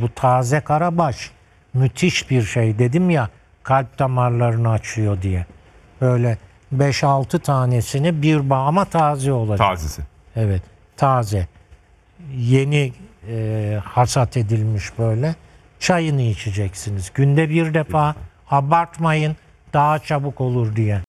Bu taze karabaş müthiş bir şey dedim ya kalp damarlarını açıyor diye. Böyle 5-6 tanesini bir bağıma taze olacak. Tazesi. Evet taze. Yeni e, hasat edilmiş böyle. Çayını içeceksiniz. Günde bir defa abartmayın daha çabuk olur diye.